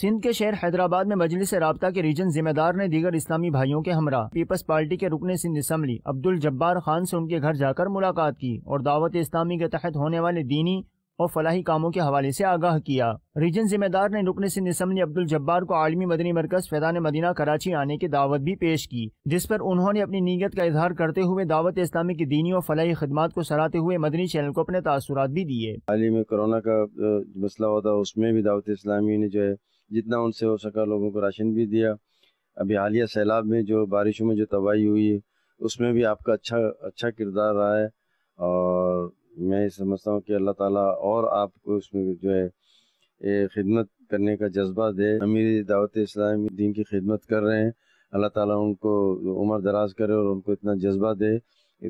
सिंध के शहर हैदराबाद में मजलिस रबता के रीजन जिम्मेदार ने दीगर इस्लामी भाइयों के हमरा पीपल्स पार्टी के रुकने सिंध असम्बली अब्दुल जब्बार खान से उनके घर जाकर मुलाकात की और दावत इस्लामी के तहत होने वाले दीनी और फलाही कामों के हवाले से आगाह किया रीजन जिम्मेदार ने रुकने सिंध इसम्बली अब्दुल जब्बार को आलमी मदनी मरकज फैदान मदीना कराची आने की दावत भी पेश की जिस पर उन्होंने अपनी नीयत का इजहार करते हुए दावत इस्लामी की दीनी और फलाही खदमात को सराहते हुए मदनी चैनल को अपने तासुरात भी दिए हाल ही में कोरोना का मसला होता उसमें भी दावत इस्लामी ने जो है जितना उनसे हो सका लोगों को राशन भी दिया अभी हालिया सैलाब में जो बारिशों में जो तबाही हुई है उसमें भी आपका अच्छा अच्छा किरदार रहा है और मैं समझता हूँ कि अल्लाह ताला और आपको उसमें जो है खिदमत करने का जज्बा दे अमीर दावत इस्लामी दीन की खिदमत कर रहे हैं अल्लाह ताला उनको उम्र दराज करे और उनको इतना जज्बा दे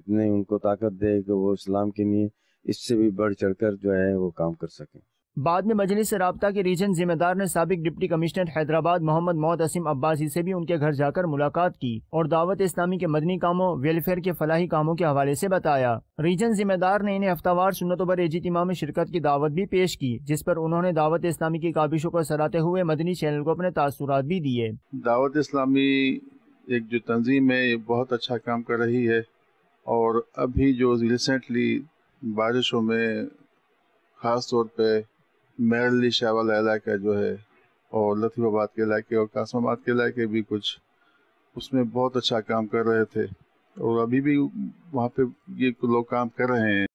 इतने उनको ताकत दे कि वो इस्लाम के लिए इससे भी बढ़ चढ़ कर जो है वो काम कर सकें बाद में मजलिस रबता के रीजन जिम्मेदार ने सबक डिप्टी कमिश्नर हैदराबाद मोहम्मद मोतसिम अब्बासी से भी उनके घर जाकर मुलाकात की और दावत इस्लामी के मदनी कामों वेलफेयर के फलाही कामों के हवाले से बताया रीजन जिम्मेदार ने इन्हें हफ्तावार सुनतों पर एजतमा में शिरकत की दावत भी पेश की जिस पर उन्होंने दावत इस्लामी की काबिशों को सराहते हुए मदनी चैनल को अपने तासुर भी दिए दावत इस्लामी एक जो तंजीम है ये बहुत अच्छा काम कर रही है और अभी जो रिसेंटली बारिशों में ख़ास तौर पर मेरली वाला इलाका जो है और लतीफाबाद के इलाके और कासमाबाद के इलाके भी कुछ उसमें बहुत अच्छा काम कर रहे थे और अभी भी वहाँ पे ये लोग काम कर रहे हैं